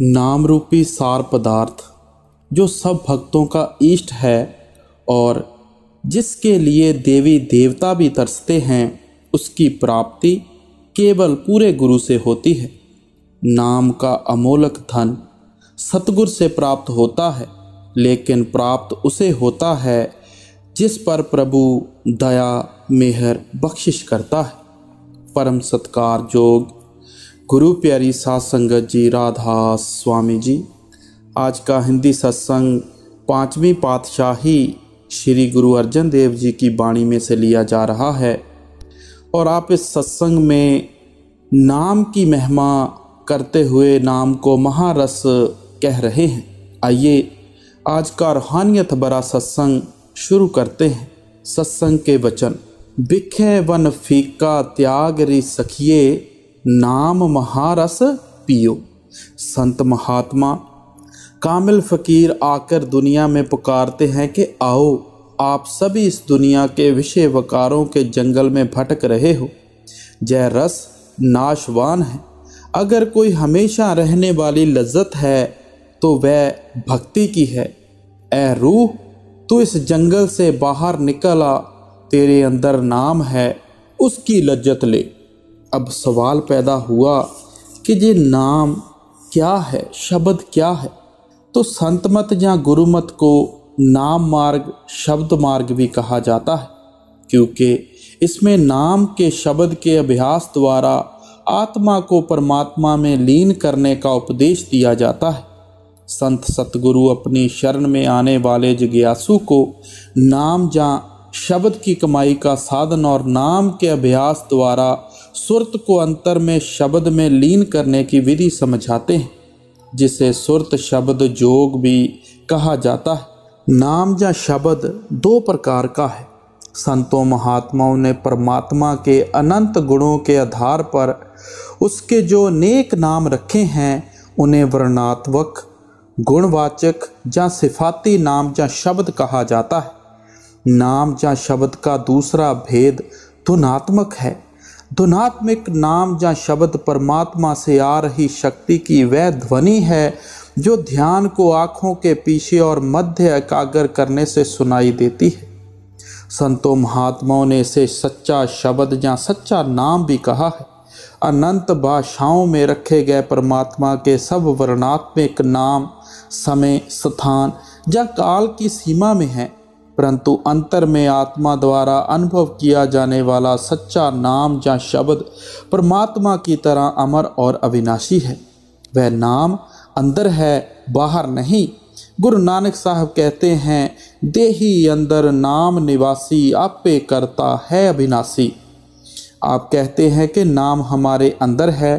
नाम रूपी सार पदार्थ जो सब भक्तों का इष्ट है और जिसके लिए देवी देवता भी तरसते हैं उसकी प्राप्ति केवल पूरे गुरु से होती है नाम का अमोलक धन सतगुर से प्राप्त होता है लेकिन प्राप्त उसे होता है जिस पर प्रभु दया मेहर बख्शिश करता है परम सत्कार जोग गुरु प्यारी सात संगत जी राधा स्वामी जी आज का हिंदी सत्संग पांचवी पातशाही श्री गुरु अर्जन देव जी की वाणी में से लिया जा रहा है और आप इस सत्संग में नाम की महिमा करते हुए नाम को महारस कह रहे हैं आइए आज का रूहानियत भरा सत्संग शुरू करते हैं सत्संग के वचन बिखे वन फीका त्याग रि सखिए नाम महारस पियो संत महात्मा कामिल फ़कीर आकर दुनिया में पुकारते हैं कि आओ आप सभी इस दुनिया के विषय वकारों के जंगल में भटक रहे हो जय रस नाशवान है अगर कोई हमेशा रहने वाली लज्जत है तो वह भक्ति की है ए रूह तू इस जंगल से बाहर निकला तेरे अंदर नाम है उसकी लज्जत ले अब सवाल पैदा हुआ कि ये नाम क्या है शब्द क्या है तो संत मत या गुरुमत को नाम मार्ग शब्द मार्ग भी कहा जाता है क्योंकि इसमें नाम के शब्द के अभ्यास द्वारा आत्मा को परमात्मा में लीन करने का उपदेश दिया जाता है संत सतगुरु अपनी शरण में आने वाले जिज्ञासु को नाम या शब्द की कमाई का साधन और नाम के अभ्यास द्वारा सुरत को अंतर में शब्द में लीन करने की विधि समझाते हैं जिसे सुरत शब्द जोग भी कहा जाता है नाम या शब्द दो प्रकार का है संतों महात्माओं ने परमात्मा के अनंत गुणों के आधार पर उसके जो नेक नाम रखे हैं उन्हें वर्णात्मक गुणवाचक या सिफाती नाम या शब्द कहा जाता है नाम या शब्द का दूसरा भेद धुनात्मक है धुनात्मिक नाम या शब्द परमात्मा से आ रही शक्ति की वह ध्वनि है जो ध्यान को आँखों के पीछे और मध्य एकाग्र करने से सुनाई देती है संतों महात्माओं ने इसे सच्चा शब्द या सच्चा नाम भी कहा है अनंत भाषाओं में रखे गए परमात्मा के सब वर्णात्मक नाम समय स्थान या काल की सीमा में हैं परंतु अंतर में आत्मा द्वारा अनुभव किया जाने वाला सच्चा नाम या शब्द परमात्मा की तरह अमर और अविनाशी है वह नाम अंदर है बाहर नहीं गुरु नानक साहब कहते हैं देही अंदर नाम निवासी आपे करता है अविनाशी आप कहते हैं कि नाम हमारे अंदर है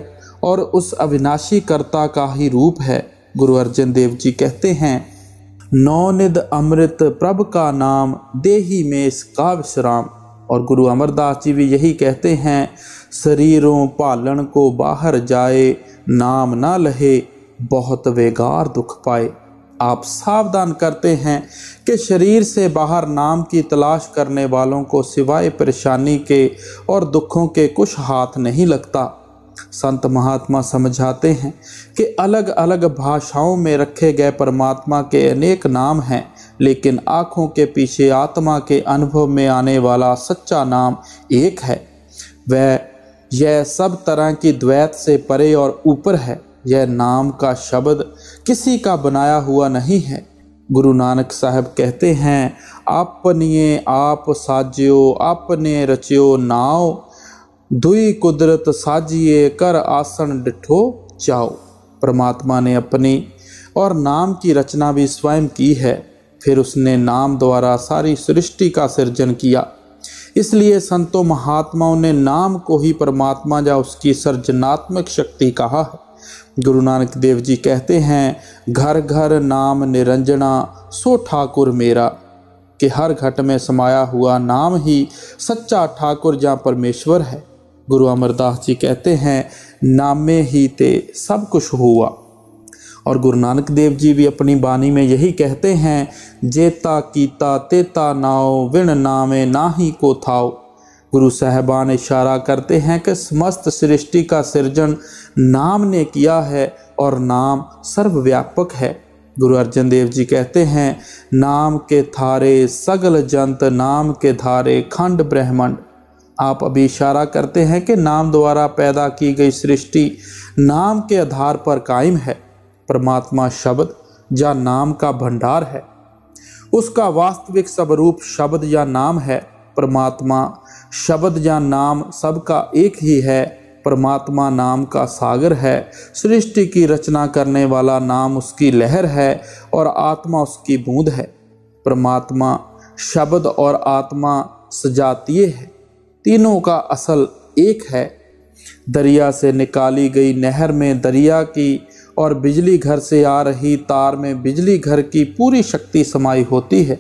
और उस अविनाशी कर्ता का ही रूप है गुरु अर्जन देव जी कहते हैं नौनिध अमृत प्रभ का नाम देही में इसका विश्राम और गुरु अमरदास जी भी यही कहते हैं शरीरों पालन को बाहर जाए नाम ना लहे बहुत बेगार दुख पाए आप सावधान करते हैं कि शरीर से बाहर नाम की तलाश करने वालों को सिवाय परेशानी के और दुखों के कुछ हाथ नहीं लगता संत महात्मा समझाते हैं कि अलग अलग भाषाओं में रखे गए परमात्मा के अनेक नाम हैं लेकिन आँखों के पीछे आत्मा के अनुभव में आने वाला सच्चा नाम एक है वह यह सब तरह की द्वैत से परे और ऊपर है यह नाम का शब्द किसी का बनाया हुआ नहीं है गुरु नानक साहब कहते हैं आपनिए आप साजियो आपने रचयो नाव दुई कुदरत साजिए कर आसन डिठो जाओ परमात्मा ने अपनी और नाम की रचना भी स्वयं की है फिर उसने नाम द्वारा सारी सृष्टि का सृजन किया इसलिए संतों महात्माओं ने नाम को ही परमात्मा या उसकी सृजनात्मक शक्ति कहा है गुरु नानक देव जी कहते हैं घर घर नाम निरंजना सो ठाकुर मेरा कि हर घट में समाया हुआ नाम ही सच्चा ठाकुर या परमेश्वर है गुरु अमरदास जी कहते हैं नामे ही ते सब कुछ हुआ और गुरु नानक देव जी भी अपनी बाणी में यही कहते हैं जेता कीता तेता नाओ विण नामे ना ही को थाओ गुरु साहबान इशारा करते हैं कि समस्त सृष्टि का सृजन नाम ने किया है और नाम सर्वव्यापक है गुरु अर्जन देव जी कहते हैं नाम के थारे सगल जंत नाम के धारे खंड ब्रह्मंड आप अभी इशारा करते हैं कि नाम द्वारा पैदा की गई सृष्टि नाम के आधार पर कायम है परमात्मा शब्द या नाम का भंडार है उसका वास्तविक स्वरूप शब्द या नाम है परमात्मा शब्द या नाम सबका एक ही है परमात्मा नाम का सागर है सृष्टि की रचना करने वाला नाम उसकी लहर है और आत्मा उसकी बूंद है परमात्मा शब्द और आत्मा सजातीय है तीनों का असल एक है दरिया से निकाली गई नहर में दरिया की और बिजली घर से आ रही तार में बिजली घर की पूरी शक्ति समाई होती है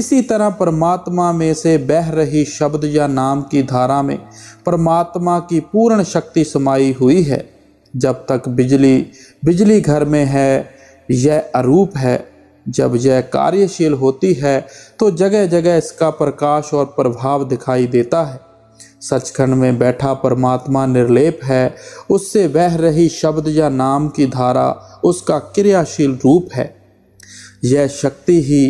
इसी तरह परमात्मा में से बह रही शब्द या नाम की धारा में परमात्मा की पूर्ण शक्ति समाई हुई है जब तक बिजली बिजली घर में है यह अरूप है जब यह कार्यशील होती है तो जगह जगह इसका प्रकाश और प्रभाव दिखाई देता है सचखंड में बैठा परमात्मा निर्लेप है उससे बह रही शब्द या नाम की धारा उसका क्रियाशील रूप है यह शक्ति ही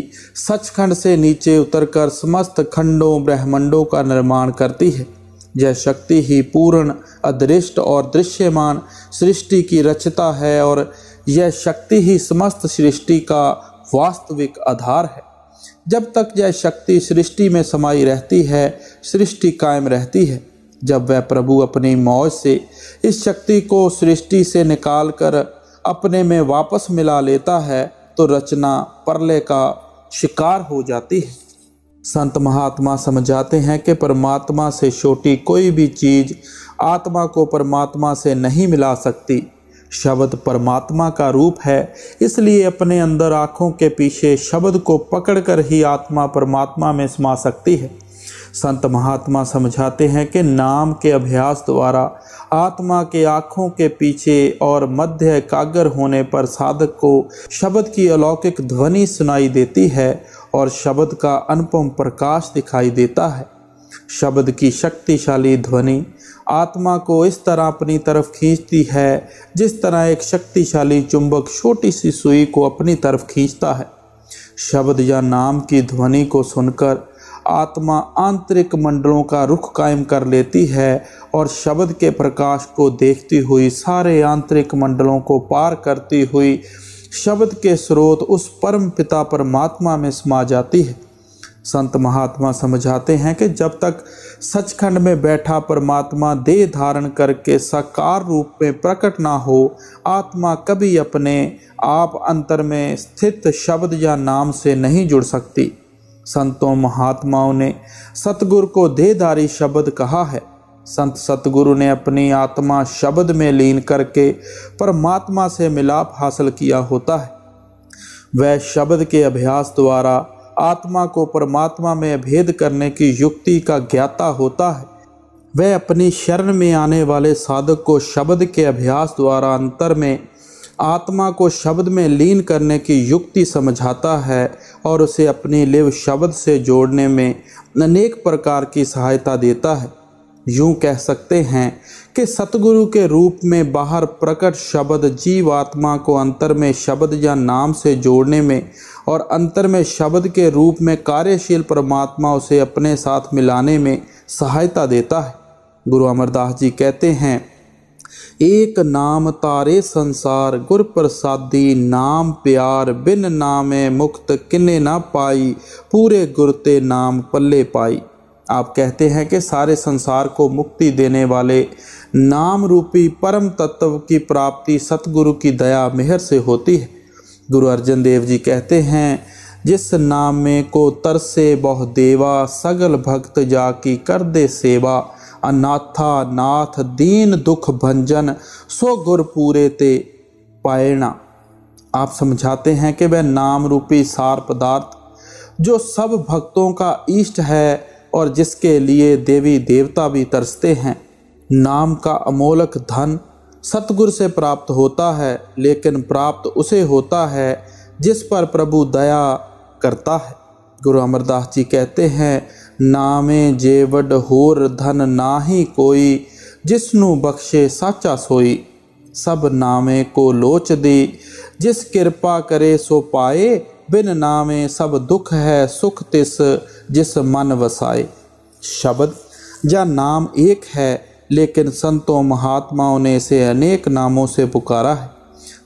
सचखंड से नीचे उतरकर समस्त खंडों ब्रह्मंडों का निर्माण करती है यह शक्ति ही पूर्ण अदृष्ट और दृश्यमान सृष्टि की रचता है और यह शक्ति ही समस्त सृष्टि का वास्तविक आधार है जब तक यह शक्ति सृष्टि में समाई रहती है सृष्टि कायम रहती है जब वह प्रभु अपनी मौज से इस शक्ति को सृष्टि से निकाल कर अपने में वापस मिला लेता है तो रचना परले का शिकार हो जाती है संत महात्मा समझाते हैं कि परमात्मा से छोटी कोई भी चीज़ आत्मा को परमात्मा से नहीं मिला सकती शब्द परमात्मा का रूप है इसलिए अपने अंदर आँखों के पीछे शब्द को पकड़कर ही आत्मा परमात्मा में समा सकती है संत महात्मा समझाते हैं कि नाम के अभ्यास द्वारा आत्मा के आँखों के पीछे और मध्य कागर होने पर साधक को शब्द की अलौकिक ध्वनि सुनाई देती है और शब्द का अनुपम प्रकाश दिखाई देता है शब्द की शक्तिशाली ध्वनि आत्मा को इस तरह अपनी तरफ खींचती है जिस तरह एक शक्तिशाली चुंबक छोटी सी सुई को अपनी तरफ खींचता है शब्द या नाम की ध्वनि को सुनकर आत्मा आंतरिक मंडलों का रुख कायम कर लेती है और शब्द के प्रकाश को देखती हुई सारे आंतरिक मंडलों को पार करती हुई शब्द के स्रोत उस परम पिता परमात्मा में समा जाती है संत महात्मा समझाते हैं कि जब तक सचखंड में बैठा परमात्मा देह धारण करके साकार रूप में प्रकट ना हो आत्मा कभी अपने आप अंतर में स्थित शब्द या नाम से नहीं जुड़ सकती संतों महात्माओं ने सतगुरु को देहधारी शब्द कहा है संत सतगुरु ने अपनी आत्मा शब्द में लीन करके परमात्मा से मिलाप हासिल किया होता है वह शब्द के अभ्यास द्वारा आत्मा को परमात्मा में भेद करने की युक्ति का ज्ञाता होता है वह अपनी शरण में आने वाले साधक को शब्द के अभ्यास द्वारा अंतर में आत्मा को शब्द में लीन करने की युक्ति समझाता है और उसे अपनी लिव शब्द से जोड़ने में अनेक प्रकार की सहायता देता है यूं कह सकते हैं कि सतगुरु के रूप में बाहर प्रकट शब्द जीव आत्मा को अंतर में शब्द या नाम से जोड़ने में और अंतर में शब्द के रूप में कार्यशील परमात्मा उसे अपने साथ मिलाने में सहायता देता है गुरु अमरदास जी कहते हैं एक नाम तारे संसार गुर प्रसादी नाम प्यार बिन नामे मुक्त किन्ने ना पाई पूरे गुरते नाम पल्ले पाई आप कहते हैं कि सारे संसार को मुक्ति देने वाले नाम रूपी परम तत्व की प्राप्ति सतगुरु की दया मेहर से होती है गुरु अर्जन देव जी कहते हैं जिस नाम में को तरसे बहु देवा सगल भक्त जाकी कर दे सेवा अनाथा नाथ दीन दुख भंजन सो गुर पूरे ते पायणा आप समझाते हैं कि वह नाम रूपी सार पदार्थ जो सब भक्तों का इष्ट है और जिसके लिए देवी देवता भी तरसते हैं नाम का अमोलक धन सतगुर से प्राप्त होता है लेकिन प्राप्त उसे होता है जिस पर प्रभु दया करता है गुरु अमरदास जी कहते हैं नामे जेवड होर धन ना ही कोई जिसनु बख्शे साचा सोई सब नामे को लोच दी जिस कृपा करे सो पाए बिन नामे सब दुख है सुख तिस जिस मन वसाए शब्द या नाम एक है लेकिन संतों महात्माओं ने इसे अनेक नामों से पुकारा है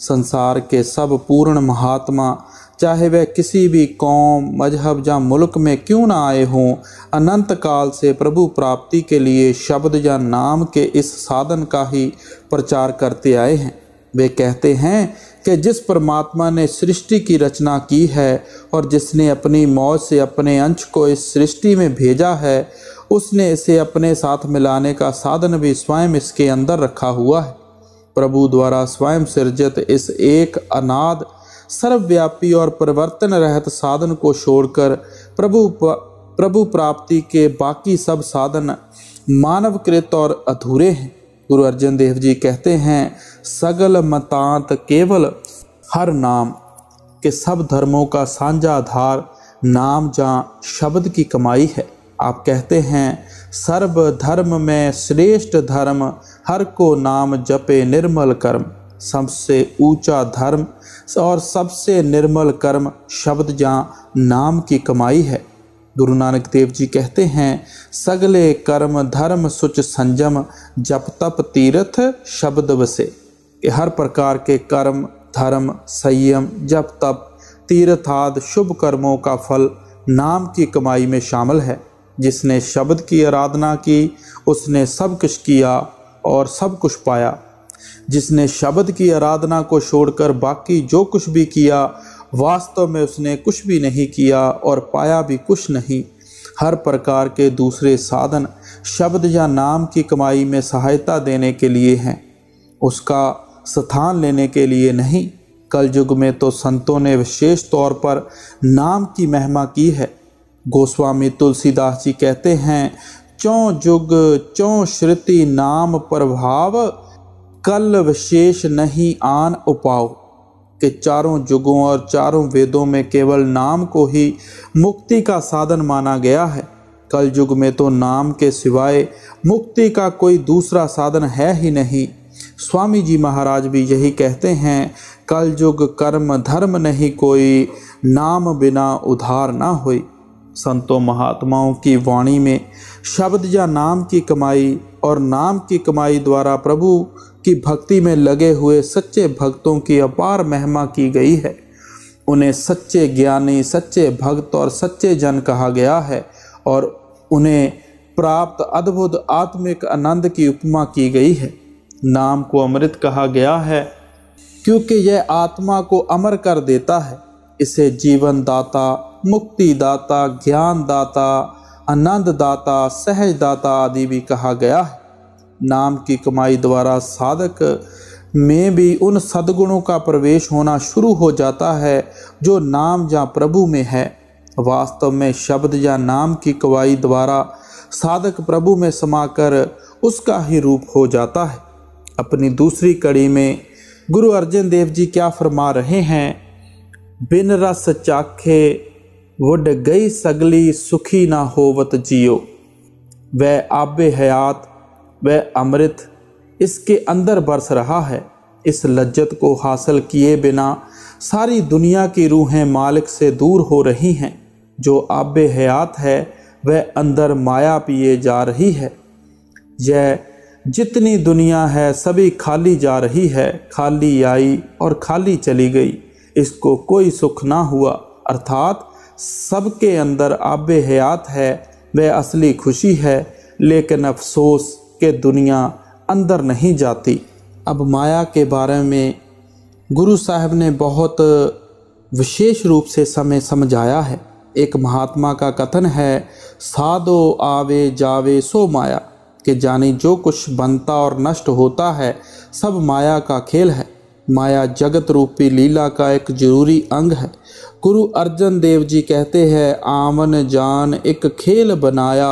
संसार के सब पूर्ण महात्मा चाहे वह किसी भी कौम मजहब या मुल्क में क्यों ना आए हों अनंत काल से प्रभु प्राप्ति के लिए शब्द या नाम के इस साधन का ही प्रचार करते आए हैं वे कहते हैं कि जिस परमात्मा ने सृष्टि की रचना की है और जिसने अपनी मौत से अपने अंश को इस सृष्टि में भेजा है उसने इसे अपने साथ मिलाने का साधन भी स्वयं इसके अंदर रखा हुआ है प्रभु द्वारा स्वयं सृजित इस एक अनाद सर्वव्यापी और परिवर्तन रहित साधन को छोड़कर प्रभु प्रभु प्राप्ति के बाकी सब साधन मानवकृत और अधूरे हैं गुरु अर्जन देव जी कहते हैं सगल मतांत केवल हर नाम के सब धर्मों का साझा आधार नाम जा शब्द की कमाई है आप कहते हैं सर्व धर्म में श्रेष्ठ धर्म हर को नाम जपे निर्मल कर्म सबसे ऊंचा धर्म और सबसे निर्मल कर्म शब्द जहाँ नाम की कमाई है गुरु नानक देव जी कहते हैं सगले कर्म धर्म सुच संजम जप तप तीर्थ शब्द बसे कि हर प्रकार के कर्म धर्म संयम जप तप तीर्थ आदि शुभ कर्मों का फल नाम की कमाई में शामिल है जिसने शब्द की आराधना की उसने सब कुछ किया और सब कुछ पाया जिसने शब्द की आराधना को छोड़कर बाकी जो कुछ भी किया वास्तव में उसने कुछ भी नहीं किया और पाया भी कुछ नहीं हर प्रकार के दूसरे साधन शब्द या नाम की कमाई में सहायता देने के लिए हैं उसका स्थान लेने के लिए नहीं कल युग में तो संतों ने विशेष तौर पर नाम की महिमा की है गोस्वामी तुलसीदास जी कहते हैं चौ युग चौ श्रुति नाम प्रभाव कल विशेष नहीं आन उपाओ के चारों युगों और चारों वेदों में केवल नाम को ही मुक्ति का साधन माना गया है कल युग में तो नाम के सिवाय मुक्ति का कोई दूसरा साधन है ही नहीं स्वामी जी महाराज भी यही कहते हैं कल युग कर्म धर्म नहीं कोई नाम बिना उधार ना हो संतों महात्माओं की वाणी में शब्द या नाम की कमाई और नाम की कमाई द्वारा प्रभु की भक्ति में लगे हुए सच्चे भक्तों की अपार महिमा की गई है उन्हें सच्चे ज्ञानी सच्चे भक्त और सच्चे जन कहा गया है और उन्हें प्राप्त अद्भुत आत्मिक आनंद की उपमा की गई है नाम को अमृत कहा गया है क्योंकि यह आत्मा को अमर कर देता है इसे जीवन दाता मुक्ति दाता ज्ञान दाता आनंद दाता सहज दाता आदि भी कहा गया है नाम की कमाई द्वारा साधक में भी उन सदगुणों का प्रवेश होना शुरू हो जाता है जो नाम या प्रभु में है वास्तव में शब्द या नाम की कवाई द्वारा साधक प्रभु में समाकर उसका ही रूप हो जाता है अपनी दूसरी कड़ी में गुरु अर्जन देव जी क्या फरमा रहे हैं बिन रस चाखे वुड गई सगली सुखी ना होवत जियो वह आब हयात वह अमृत इसके अंदर बरस रहा है इस लज्जत को हासिल किए बिना सारी दुनिया की रूहें मालिक से दूर हो रही हैं जो आब हयात है वह अंदर माया पिए जा रही है यह जितनी दुनिया है सभी खाली जा रही है खाली आई और खाली चली गई इसको कोई सुख ना हुआ अर्थात सबके अंदर आब हयात है वह असली खुशी है लेकिन अफसोस के दुनिया अंदर नहीं जाती अब माया के बारे में गुरु साहब ने बहुत विशेष रूप से समय समझाया है एक महात्मा का कथन है साधो आवे जावे सो माया कि जाने जो कुछ बनता और नष्ट होता है सब माया का खेल है माया जगत रूपी लीला का एक जरूरी अंग है गुरु अर्जन देव जी कहते हैं आमन जान एक खेल बनाया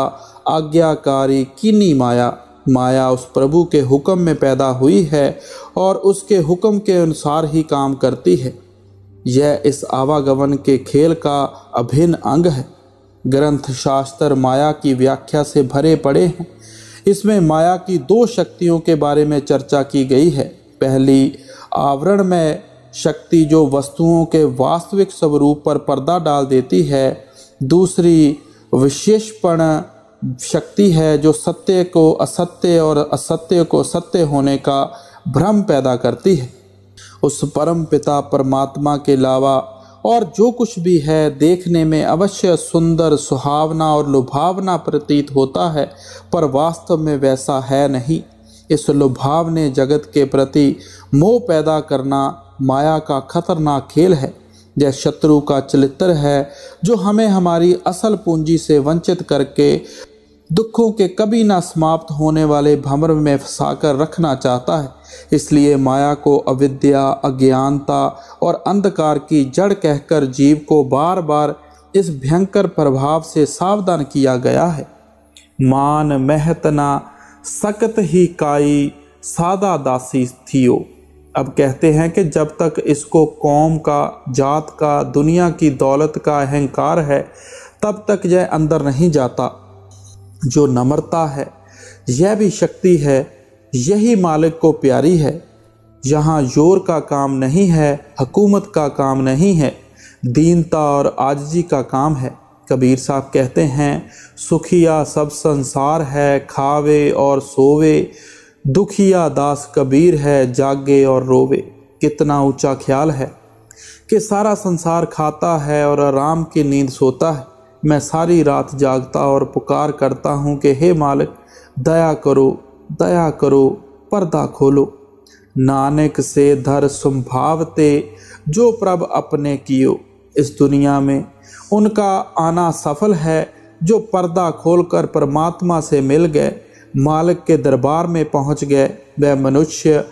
आज्ञाकारी किनी माया माया उस प्रभु के हुक्म में पैदा हुई है और उसके हुक्म के अनुसार ही काम करती है यह इस आवागमन के खेल का अभिन्न अंग है ग्रंथ शास्त्र माया की व्याख्या से भरे पड़े हैं इसमें माया की दो शक्तियों के बारे में चर्चा की गई है पहली आवरण में शक्ति जो वस्तुओं के वास्तविक स्वरूप पर पर्दा डाल देती है दूसरी विशेषपण शक्ति है जो सत्य को असत्य और असत्य को सत्य होने का भ्रम पैदा करती है उस परम पिता परमात्मा के अलावा और जो कुछ भी है देखने में अवश्य सुंदर सुहावना और लुभावना प्रतीत होता है पर वास्तव में वैसा है नहीं इस लुभावने जगत के प्रति मोह पैदा करना माया का खतरनाक खेल है यह शत्रु का चरित्र है जो हमें हमारी असल पूंजी से वंचित करके दुखों के कभी ना समाप्त होने वाले भ्रमर में फंसा कर रखना चाहता है इसलिए माया को अविद्या अज्ञानता और अंधकार की जड़ कहकर जीव को बार बार इस भयंकर प्रभाव से सावधान किया गया है मान महतना सकत ही काई सादा दासी थियो अब कहते हैं कि जब तक इसको कौम का जात का दुनिया की दौलत का अहंकार है तब तक यह अंदर नहीं जाता जो नम्रता है यह भी शक्ति है यही मालिक को प्यारी है यहाँ जोर का काम नहीं है हकूमत का काम नहीं है दीनता और आजजी का काम है कबीर साहब कहते हैं सुखिया सब संसार है खावे और सोवे दुखिया दास कबीर है जागे और रोवे कितना ऊंचा ख्याल है कि सारा संसार खाता है और आराम की नींद सोता है मैं सारी रात जागता और पुकार करता हूँ कि हे मालिक दया करो दया करो पर्दा खोलो नानक से धर संभावते जो प्रभ अपने कियो इस दुनिया में उनका आना सफल है जो पर्दा खोलकर परमात्मा से मिल गए मालिक के दरबार में पहुंच गए वह मनुष्य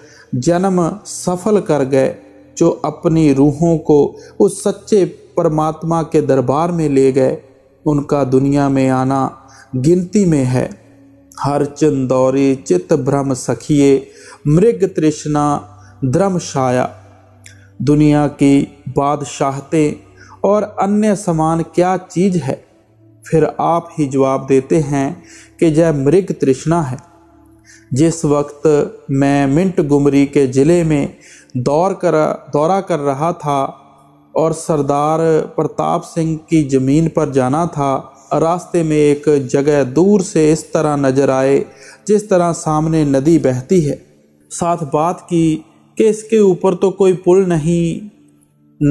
जन्म सफल कर गए जो अपनी रूहों को उस सच्चे परमात्मा के दरबार में ले गए उनका दुनिया में आना गिनती में है हर चंदौरे चित भ्रम सखिए मृग तृष्णा द्रम छाया दुनिया की बादशाहते और अन्य समान क्या चीज है फिर आप ही जवाब देते हैं कि जय मृग तृष्णा है जिस वक्त मैं मिंट गुमरी के ज़िले में दौर कर दौरा कर रहा था और सरदार प्रताप सिंह की ज़मीन पर जाना था रास्ते में एक जगह दूर से इस तरह नजर आए जिस तरह सामने नदी बहती है साथ बात की कि इसके ऊपर तो कोई पुल नहीं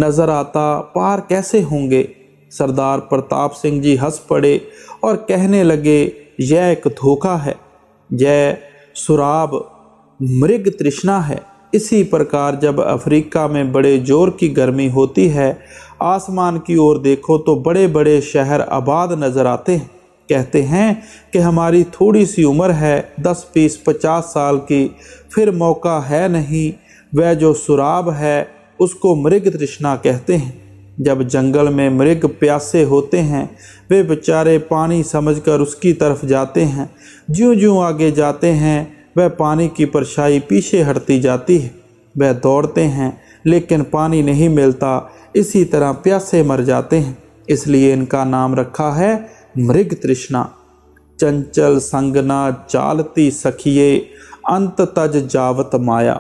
नज़र आता पार कैसे होंगे सरदार प्रताप सिंह जी हंस पड़े और कहने लगे यह एक धोखा है यह सुराब मृग तृष्णा है इसी प्रकार जब अफ्रीका में बड़े जोर की गर्मी होती है आसमान की ओर देखो तो बड़े बड़े शहर आबाद नज़र आते हैं कहते हैं कि हमारी थोड़ी सी उम्र है दस बीस पचास साल की फिर मौका है नहीं वह जो सुराब है उसको मृग तृष्णा कहते हैं जब जंगल में मृग प्यासे होते हैं वे बेचारे पानी समझकर उसकी तरफ जाते हैं ज्यों ज्यों आगे जाते हैं वह पानी की परछाई पीछे हटती जाती है वह दौड़ते हैं लेकिन पानी नहीं मिलता इसी तरह प्यासे मर जाते हैं इसलिए इनका नाम रखा है मृग तृष्णा चंचल संगना चालती सखिए अंत तज जावत माया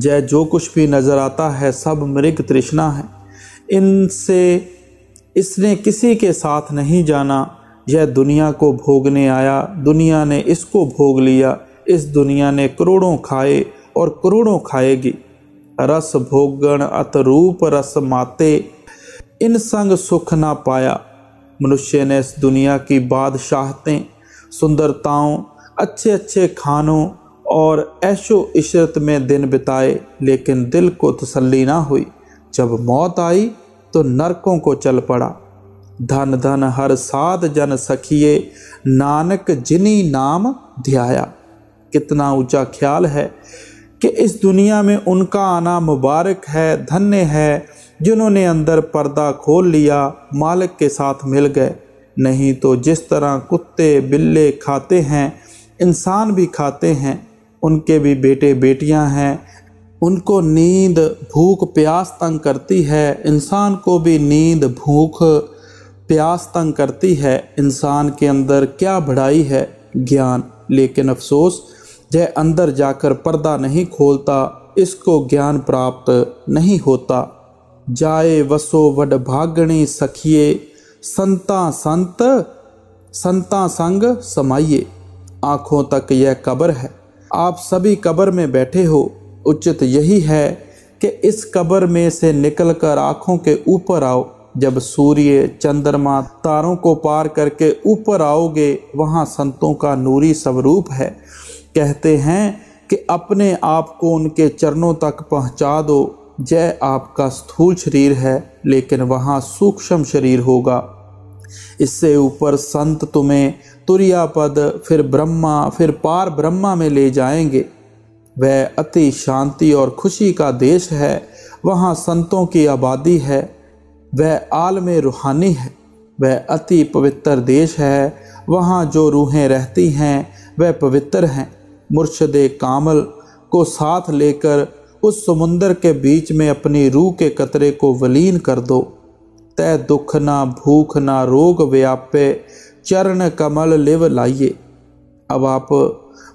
जय जो कुछ भी नज़र आता है सब मृग तृष्णा है इनसे इसने किसी के साथ नहीं जाना यह दुनिया को भोगने आया दुनिया ने इसको भोग लिया इस दुनिया ने करोड़ों खाए और करोड़ों खाएगी रस भोगण अत रूप रस माते इन संग सुख ना पाया मनुष्य ने इस दुनिया की बादशाहतें सुंदरताओं अच्छे अच्छे खानों और ऐशो इशरत में दिन बिताए लेकिन दिल को तसल्ली ना हुई जब मौत आई तो नरकों को चल पड़ा धन धन हर साध जन सखिए नानक जिनी नाम ध्याया कितना ऊंचा ख्याल है कि इस दुनिया में उनका आना मुबारक है धन्य है जिन्होंने अंदर पर्दा खोल लिया मालिक के साथ मिल गए नहीं तो जिस तरह कुत्ते बिल्ले खाते हैं इंसान भी खाते हैं उनके भी बेटे बेटियां हैं उनको नींद भूख प्यास तंग करती है इंसान को भी नींद भूख प्यास तंग करती है इंसान के अंदर क्या बढ़ाई है ज्ञान लेकिन अफसोस जय अंदर जाकर पर्दा नहीं खोलता इसको ज्ञान प्राप्त नहीं होता जाए वसो वड भागणी सखिए संता संत संता संग समाइए आँखों तक यह कब्र है आप सभी कब्र में बैठे हो उचित यही है कि इस कब्र में से निकलकर आँखों के ऊपर आओ जब सूर्य चंद्रमा तारों को पार करके ऊपर आओगे वहाँ संतों का नूरी स्वरूप है कहते हैं कि अपने आप को उनके चरणों तक पहुंचा दो जय आपका स्थूल शरीर है लेकिन वहां सूक्ष्म शरीर होगा इससे ऊपर संत तुम्हें तुरियापद फिर ब्रह्मा फिर पार ब्रह्मा में ले जाएंगे वह अति शांति और खुशी का देश है वहाँ संतों की आबादी है वह आल में रूहानी है वह अति पवित्र देश है वहाँ जो रूहें रहती हैं वह पवित्र हैं मुर्शद कामल को साथ लेकर उस समुंदर के बीच में अपनी रूह के कतरे को वलीन कर दो तय दुख ना भूख ना रोग व्यापे चरण कमल लिव लाइए अब आप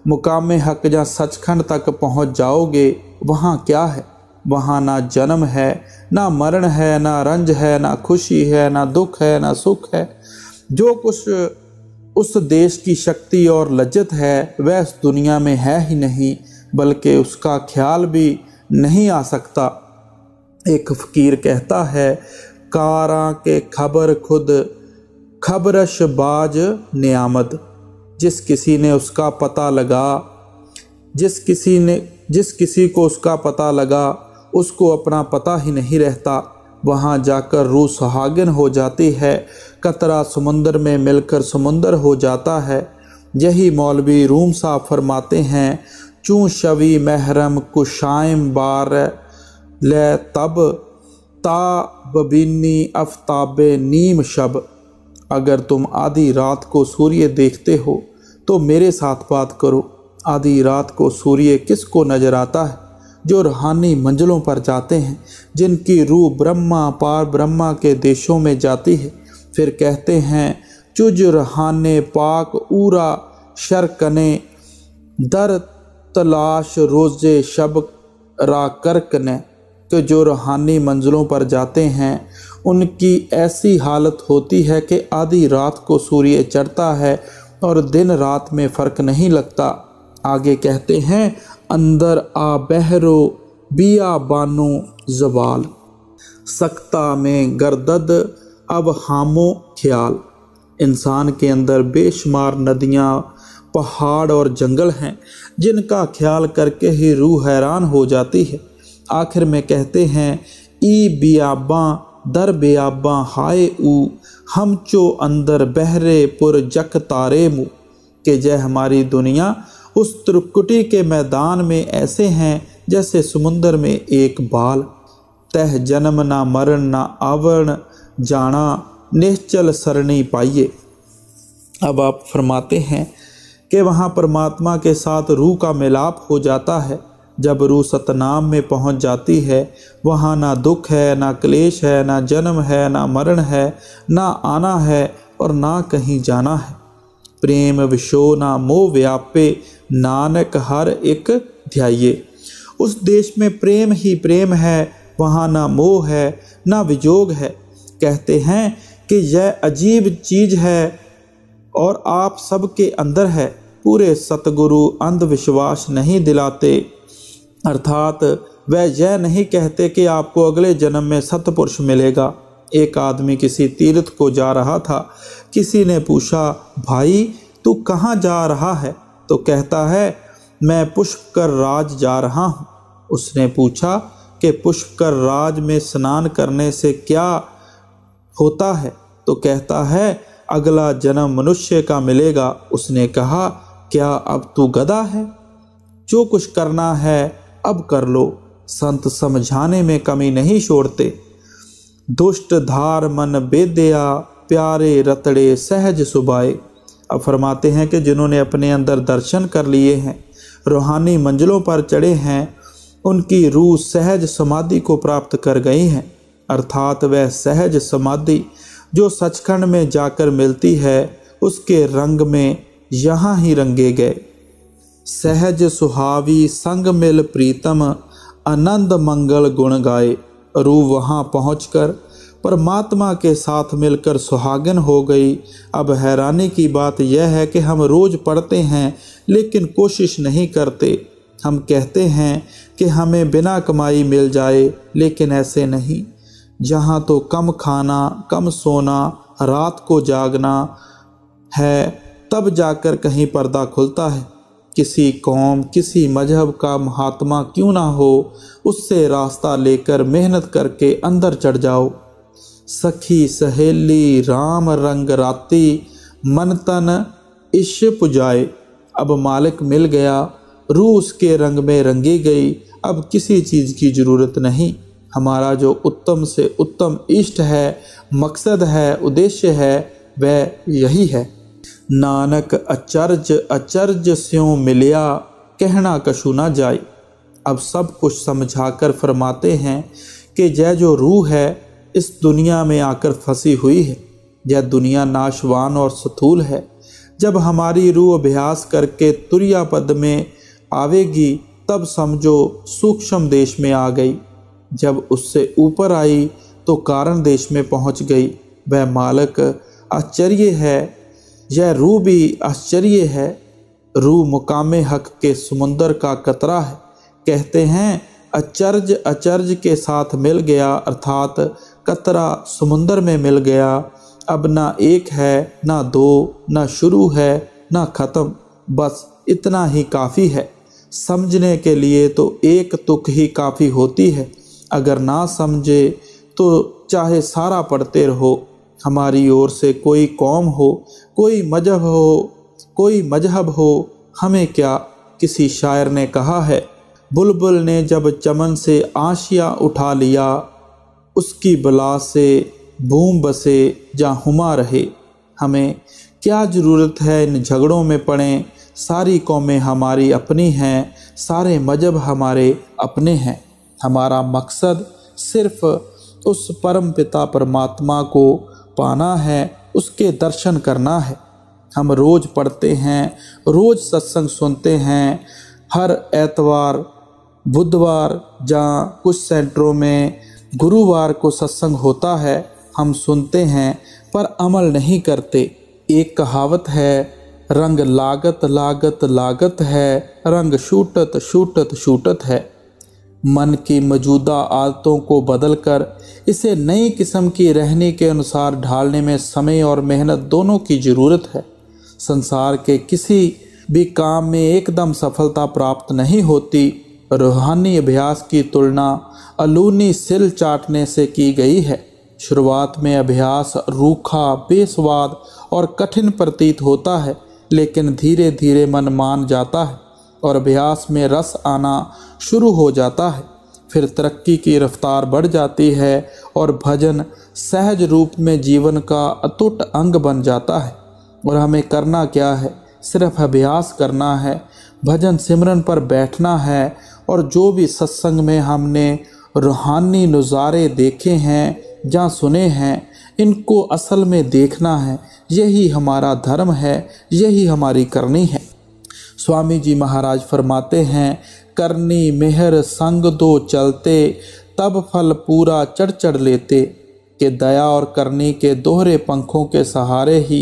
मुकाम हक या सचखंड तक पहुंच जाओगे वहाँ क्या है वहाँ ना जन्म है ना मरण है ना रंज है ना खुशी है ना दुख है ना सुख है जो कुछ उस देश की शक्ति और लज्जत है वह इस दुनिया में है ही नहीं बल्कि उसका ख्याल भी नहीं आ सकता एक फ़कीर कहता है कारा के खबर खुद खबरश बाज नियामत जिस किसी ने उसका पता लगा जिस किसी ने जिस किसी को उसका पता लगा उसको अपना पता ही नहीं रहता वहाँ जाकर रूह सुहागिन हो जाती है कतरा समंदर में मिलकर समंदर हो जाता है यही मौलवी रूम साह फरमाते हैं चूँ शवी महरम कुशाइम बार ले तब ता बबीनी अफताब नीम शब अगर तुम आधी रात को सूर्य देखते हो तो मेरे साथ बात करो आधी रात को सूर्य किसको नज़र आता है जो रूहानी मंजिलों पर जाते हैं जिनकी रूह ब्रह्मा पार ब्रह्मा के देशों में जाती है फिर कहते हैं चुज रहाने पाक ऊरा शरकने दर तलाश रोज़े शब रा करकने के तो जो रूहानी मंजिलों पर जाते हैं उनकी ऐसी हालत होती है कि आधी रात को सूर्य चढ़ता है और दिन रात में फ़र्क नहीं लगता आगे कहते हैं अंदर आ बहरो बिया बानो जवाल सकता में गर्दद अब हामो ख्याल इंसान के अंदर बेशुमार नदियाँ पहाड़ और जंगल हैं जिनका ख्याल करके ही रूह हैरान हो जाती है आखिर में कहते हैं ई बियाबा दर बियाबा हाय ऊ हम चो अंदर बहरे पुर जक तारे मु के जय हमारी दुनिया उस त्रुकुटी के मैदान में ऐसे हैं जैसे समुंदर में एक बाल तह जन्म ना मरण ना आवरण जाना निश्चल सरणी पाइए अब आप फरमाते हैं कि वहाँ परमात्मा के साथ रूह का मिलाप हो जाता है जब रूह सतनाम में पहुँच जाती है वहाँ ना दुख है ना क्लेश है ना जन्म है ना मरण है ना आना है और ना कहीं जाना है प्रेम विशो ना मोह व्यापे नानक हर एक ध्याये उस देश में प्रेम ही प्रेम है वहाँ ना मोह है ना विजोग है कहते हैं कि यह अजीब चीज़ है और आप सब के अंदर है पूरे सतगुरु अंधविश्वास नहीं दिलाते अर्थात वह यह नहीं कहते कि आपको अगले जन्म में सतपुरुष मिलेगा एक आदमी किसी तीर्थ को जा रहा था किसी ने पूछा भाई तू कहाँ जा रहा है तो कहता है मैं पुष्कर राज जा रहा हूँ उसने पूछा कि पुष्कर राज में स्नान करने से क्या होता है तो कहता है अगला जन्म मनुष्य का मिलेगा उसने कहा क्या अब तू गधा है जो कुछ करना है अब कर लो संत समझाने में कमी नहीं छोड़ते दुष्ट धार मन बेदया प्यारे रतड़े सहज सुबाए अब फरमाते हैं कि जिन्होंने अपने अंदर दर्शन कर लिए हैं रूहानी मंजिलों पर चढ़े हैं उनकी रूह सहज समाधि को प्राप्त कर गई हैं अर्थात वह सहज समाधि जो सचखंड में जाकर मिलती है उसके रंग में यहाँ ही रंगे गए सहज सुहावी संग मिल प्रीतम आनंद मंगल गुण गाए रू वहाँ कर परमात्मा के साथ मिलकर सुहागन हो गई अब हैरानी की बात यह है कि हम रोज़ पढ़ते हैं लेकिन कोशिश नहीं करते हम कहते हैं कि हमें बिना कमाई मिल जाए लेकिन ऐसे नहीं जहाँ तो कम खाना कम सोना रात को जागना है तब जाकर कहीं पर्दा खुलता है किसी कौम किसी मजहब का महात्मा क्यों ना हो उससे रास्ता लेकर मेहनत करके अंदर चढ़ जाओ सखी सहेली राम रंग राती मन तन इश पुजाए अब मालिक मिल गया रूह उसके रंग में रंगी गई अब किसी चीज़ की ज़रूरत नहीं हमारा जो उत्तम से उत्तम इष्ट है मकसद है उद्देश्य है वह यही है नानक अचर्ज अचर्ज स्यों मिलिया कहना कशु ना जाए अब सब कुछ समझाकर फरमाते हैं कि यह जो रूह है इस दुनिया में आकर फंसी हुई है यह दुनिया नाशवान और सथूल है जब हमारी रूह अभ्यास करके तुरिया पद में आवेगी तब समझो सूक्ष्म देश में आ गई जब उससे ऊपर आई तो कारण देश में पहुंच गई वह मालक आश्चर्य है यह रू भी आश्चर्य है रू मुकाम हक के समुंदर का कतरा है कहते हैं अचर्ज अचर्ज के साथ मिल गया अर्थात कतरा समुंदर में मिल गया अब ना एक है ना दो ना शुरू है ना ख़त्म बस इतना ही काफ़ी है समझने के लिए तो एक तुक ही काफ़ी होती है अगर ना समझे तो चाहे सारा पढ़ते रहो हमारी ओर से कोई कौम हो कोई मजहब हो कोई मजहब हो हमें क्या किसी शायर ने कहा है बुलबुल ने जब चमन से आशिया उठा लिया उसकी बला से भूम बसे जा हुमा रहे हमें क्या ज़रूरत है इन झगड़ों में पड़ें सारी कौमें हमारी अपनी हैं सारे मजहब हमारे अपने हैं हमारा मकसद सिर्फ उस परम पिता परमात्मा को पाना है उसके दर्शन करना है हम रोज़ पढ़ते हैं रोज़ सत्संग सुनते हैं हर एतवार बुधवार जहाँ कुछ सेंटरों में गुरुवार को सत्संग होता है हम सुनते हैं पर अमल नहीं करते एक कहावत है रंग लागत लागत लागत है रंग शूटत शूटत शूटत है मन की मौजूदा आदतों को बदलकर इसे नई किस्म की रहने के अनुसार ढालने में समय और मेहनत दोनों की ज़रूरत है संसार के किसी भी काम में एकदम सफलता प्राप्त नहीं होती रूहानी अभ्यास की तुलना अलूनी सिल चाटने से की गई है शुरुआत में अभ्यास रूखा बेस्वाद और कठिन प्रतीत होता है लेकिन धीरे धीरे मन मान जाता है और अभ्यास में रस आना शुरू हो जाता है फिर तरक्की की रफ्तार बढ़ जाती है और भजन सहज रूप में जीवन का अतुट अंग बन जाता है और हमें करना क्या है सिर्फ अभ्यास करना है भजन सिमरन पर बैठना है और जो भी सत्संग में हमने रूहानी नज़ारे देखे हैं या सुने हैं इनको असल में देखना है यही हमारा धर्म है यही हमारी करनी है स्वामी जी महाराज फरमाते हैं करनी मेहर संग दो चलते तब फल पूरा चढ़ चढ़ लेते के दया और करनी के दोहरे पंखों के सहारे ही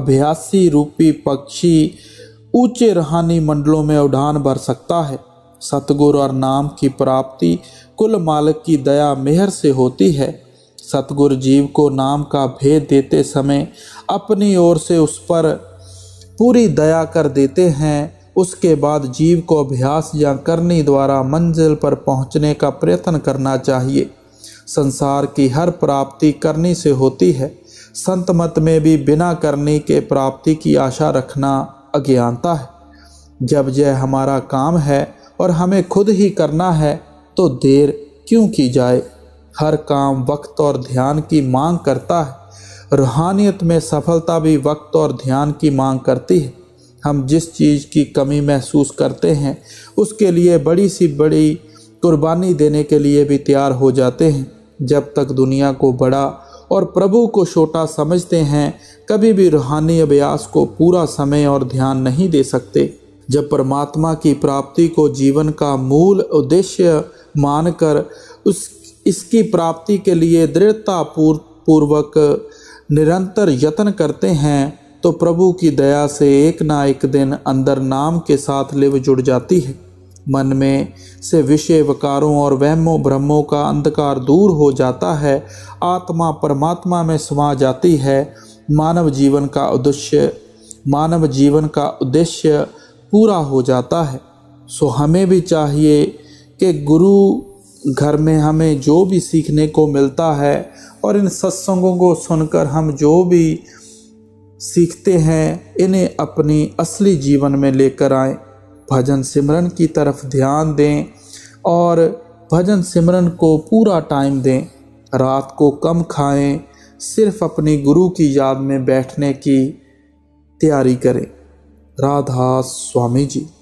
अभ्यासी रूपी पक्षी ऊंचे रहानी मंडलों में उड़ान भर सकता है सतगुर और नाम की प्राप्ति कुल मालक की दया मेहर से होती है सतगुर जीव को नाम का भेद देते समय अपनी ओर से उस पर पूरी दया कर देते हैं उसके बाद जीव को अभ्यास या करनी द्वारा मंजिल पर पहुंचने का प्रयत्न करना चाहिए संसार की हर प्राप्ति करनी से होती है संत मत में भी बिना करने के प्राप्ति की आशा रखना अज्ञानता है जब यह हमारा काम है और हमें खुद ही करना है तो देर क्यों की जाए हर काम वक्त और ध्यान की मांग करता है रूहानियत में सफलता भी वक्त और ध्यान की मांग करती है हम जिस चीज़ की कमी महसूस करते हैं उसके लिए बड़ी सी बड़ी कुर्बानी देने के लिए भी तैयार हो जाते हैं जब तक दुनिया को बड़ा और प्रभु को छोटा समझते हैं कभी भी रूहानी अभ्यास को पूरा समय और ध्यान नहीं दे सकते जब परमात्मा की प्राप्ति को जीवन का मूल उद्देश्य मानकर उस इसकी प्राप्ति के लिए दृढ़ता पूर्वक निरंतर यत्न करते हैं तो प्रभु की दया से एक ना एक दिन अंदर नाम के साथ लिव जुड़ जाती है मन में से विषय वकारों और वहमों भ्रमों का अंधकार दूर हो जाता है आत्मा परमात्मा में समा जाती है मानव जीवन का उद्देश्य मानव जीवन का उद्देश्य पूरा हो जाता है सो हमें भी चाहिए कि गुरु घर में हमें जो भी सीखने को मिलता है और इन सत्संगों को सुनकर हम जो भी सीखते हैं इन्हें अपने असली जीवन में लेकर आए भजन सिमरन की तरफ ध्यान दें और भजन सिमरन को पूरा टाइम दें रात को कम खाएं सिर्फ अपने गुरु की याद में बैठने की तैयारी करें राधा स्वामी जी